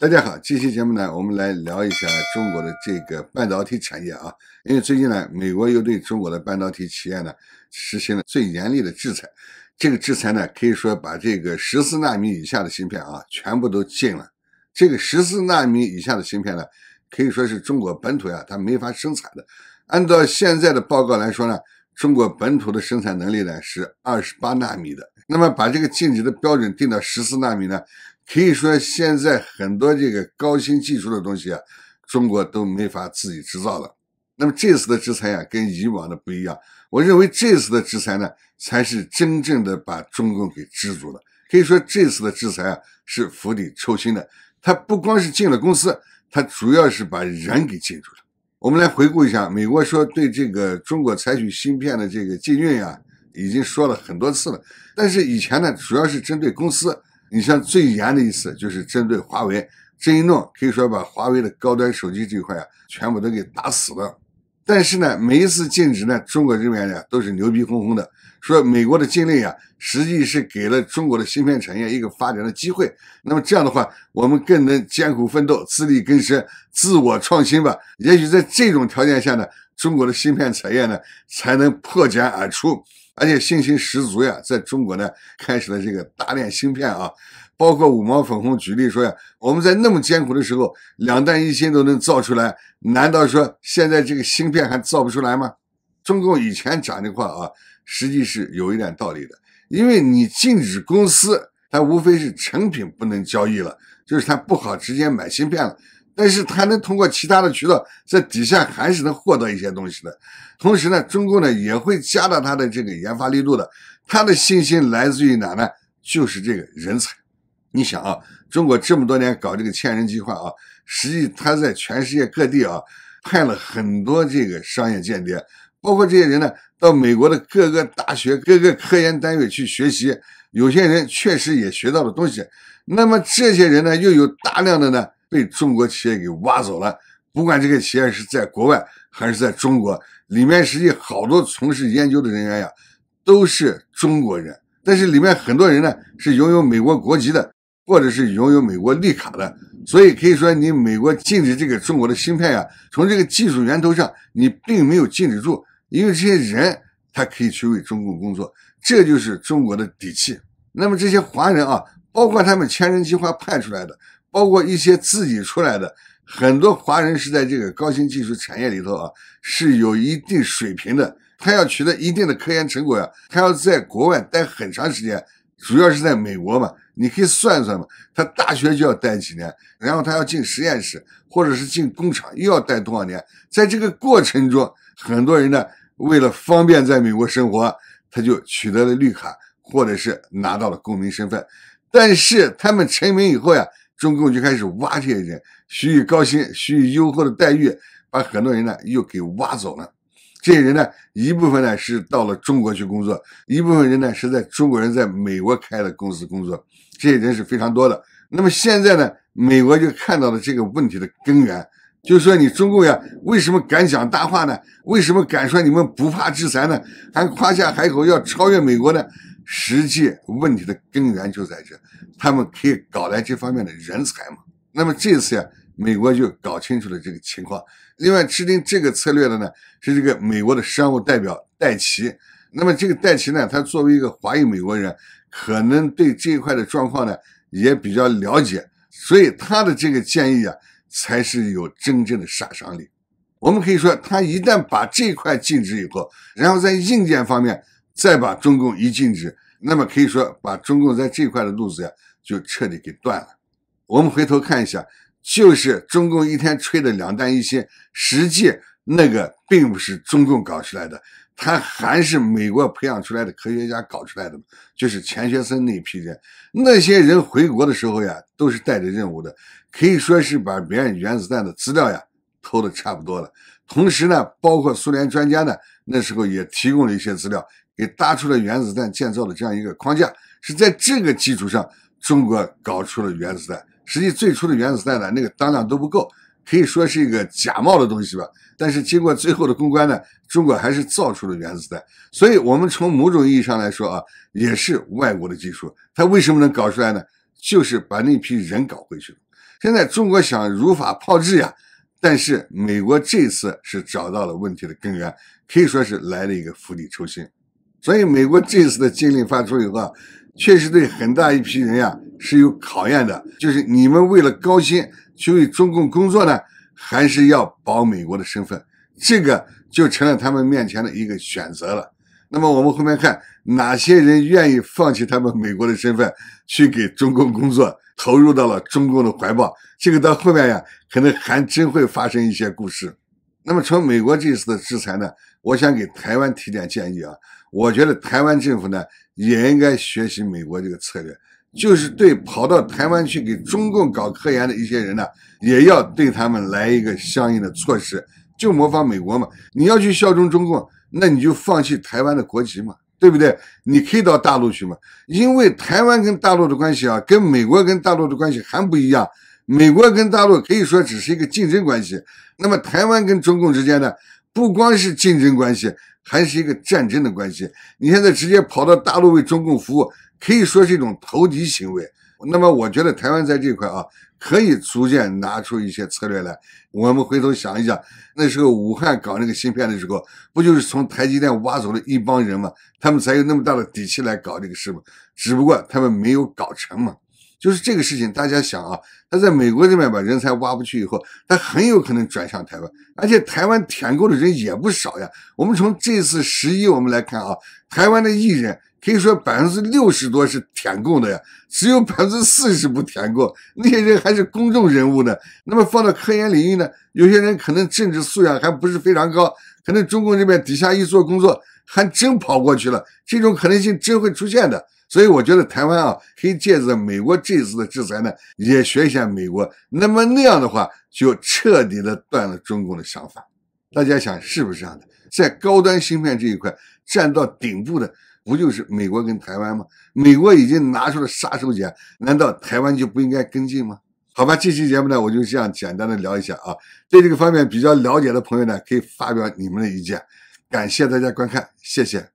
大家好，这期节目呢，我们来聊一下中国的这个半导体产业啊，因为最近呢，美国又对中国的半导体企业呢，实行了最严厉的制裁。这个制裁呢，可以说把这个十四纳米以下的芯片啊，全部都禁了。这个十四纳米以下的芯片呢，可以说是中国本土呀，它没法生产的。按照现在的报告来说呢。中国本土的生产能力呢是二十八纳米的，那么把这个禁止的标准定到十四纳米呢，可以说现在很多这个高新技术的东西啊，中国都没法自己制造了。那么这次的制裁啊，跟以往的不一样，我认为这次的制裁呢，才是真正的把中共给制住了。可以说这次的制裁啊，是釜底抽薪的，他不光是禁了公司，他主要是把人给禁住了。我们来回顾一下，美国说对这个中国采取芯片的这个禁运啊，已经说了很多次了。但是以前呢，主要是针对公司，你像最严的一次就是针对华为，这一弄可以说把华为的高端手机这一块啊，全部都给打死了。但是呢，每一次禁止呢，中国这边呢都是牛逼哄哄的。说美国的禁令啊，实际是给了中国的芯片产业一个发展的机会。那么这样的话，我们更能艰苦奋斗、自力更生、自我创新吧？也许在这种条件下呢，中国的芯片产业呢才能破茧而出，而且信心十足呀！在中国呢，开始了这个大量芯片啊，包括五毛粉红。举例说呀，我们在那么艰苦的时候，两弹一星都能造出来，难道说现在这个芯片还造不出来吗？中共以前讲的话啊，实际是有一点道理的，因为你禁止公司，它无非是成品不能交易了，就是它不好直接买芯片了，但是它能通过其他的渠道，在底下还是能获得一些东西的。同时呢，中共呢也会加大它的这个研发力度的，它的信心来自于哪呢？就是这个人才。你想啊，中国这么多年搞这个“千人计划”啊，实际它在全世界各地啊派了很多这个商业间谍。包括这些人呢，到美国的各个大学、各个科研单位去学习，有些人确实也学到了东西。那么这些人呢，又有大量的呢被中国企业给挖走了。不管这个企业是在国外还是在中国，里面实际好多从事研究的人员呀，都是中国人。但是里面很多人呢是拥有美国国籍的，或者是拥有美国绿卡的。所以可以说，你美国禁止这个中国的芯片呀，从这个技术源头上，你并没有禁止住。因为这些人，他可以去为中共工作，这就是中国的底气。那么这些华人啊，包括他们千人计划派出来的，包括一些自己出来的，很多华人是在这个高新技术产业里头啊，是有一定水平的。他要取得一定的科研成果呀，他要在国外待很长时间。主要是在美国嘛，你可以算算嘛，他大学就要待几年，然后他要进实验室或者是进工厂又要待多少年，在这个过程中，很多人呢为了方便在美国生活，他就取得了绿卡或者是拿到了公民身份，但是他们成名以后呀，中共就开始挖这些人，许以高薪、许以优厚的待遇，把很多人呢又给挖走了。这些人呢，一部分呢是到了中国去工作，一部分人呢是在中国人在美国开的公司工作。这些人是非常多的。那么现在呢，美国就看到了这个问题的根源，就是说你中国呀，为什么敢讲大话呢？为什么敢说你们不怕制裁呢？还夸下海口要超越美国呢？实际问题的根源就在这，他们可以搞来这方面的人才嘛。那么这次呀。美国就搞清楚了这个情况。另外，制定这个策略的呢是这个美国的商务代表戴奇。那么，这个戴奇呢，他作为一个华裔美国人，可能对这一块的状况呢也比较了解，所以他的这个建议啊，才是有真正的杀伤力。我们可以说，他一旦把这块禁止以后，然后在硬件方面再把中共一禁止，那么可以说把中共在这块的路子呀就彻底给断了。我们回头看一下。就是中共一天吹的两弹一星，实际那个并不是中共搞出来的，他还是美国培养出来的科学家搞出来的，就是钱学森那一批人。那些人回国的时候呀，都是带着任务的，可以说是把别人原子弹的资料呀偷的差不多了。同时呢，包括苏联专家呢，那时候也提供了一些资料，给搭出了原子弹建造的这样一个框架。是在这个基础上，中国搞出了原子弹。实际最初的原子弹呢，那个当量都不够，可以说是一个假冒的东西吧。但是经过最后的攻关呢，中国还是造出了原子弹。所以，我们从某种意义上来说啊，也是外国的技术。它为什么能搞出来呢？就是把那批人搞回去了。现在中国想如法炮制呀，但是美国这次是找到了问题的根源，可以说是来了一个釜底抽薪。所以，美国这次的禁令发出后啊，确实对很大一批人呀。是有考验的，就是你们为了高薪去为中共工作呢，还是要保美国的身份？这个就成了他们面前的一个选择了。那么我们后面看哪些人愿意放弃他们美国的身份去给中共工作，投入到了中共的怀抱？这个到后面呀，可能还真会发生一些故事。那么从美国这次的制裁呢，我想给台湾提点建议啊，我觉得台湾政府呢也应该学习美国这个策略。就是对跑到台湾去给中共搞科研的一些人呢，也要对他们来一个相应的措施。就模仿美国嘛，你要去效忠中共，那你就放弃台湾的国籍嘛，对不对？你可以到大陆去嘛，因为台湾跟大陆的关系啊，跟美国跟大陆的关系还不一样。美国跟大陆可以说只是一个竞争关系，那么台湾跟中共之间呢，不光是竞争关系，还是一个战争的关系。你现在直接跑到大陆为中共服务。可以说是一种投敌行为。那么，我觉得台湾在这块啊，可以逐渐拿出一些策略来。我们回头想一想，那时候武汉搞那个芯片的时候，不就是从台积电挖走了一帮人嘛？他们才有那么大的底气来搞这个事嘛？只不过他们没有搞成嘛。就是这个事情，大家想啊，他在美国这边把人才挖不去以后，他很有可能转向台湾，而且台湾舔够的人也不少呀。我们从这次十一我们来看啊，台湾的艺人可以说百分之六十多是舔够的呀，只有百分之四十不舔够，那些人还是公众人物呢。那么放到科研领域呢，有些人可能政治素养还不是非常高，可能中国这边底下一做工作，还真跑过去了，这种可能性真会出现的。所以我觉得台湾啊，可以借着美国这次的制裁呢，也学一下美国。那么那样的话，就彻底的断了中共的想法。大家想是不是这样的？在高端芯片这一块，站到顶部的不就是美国跟台湾吗？美国已经拿出了杀手锏，难道台湾就不应该跟进吗？好吧，这期节目呢，我就这样简单的聊一下啊。对这个方面比较了解的朋友呢，可以发表你们的意见。感谢大家观看，谢谢。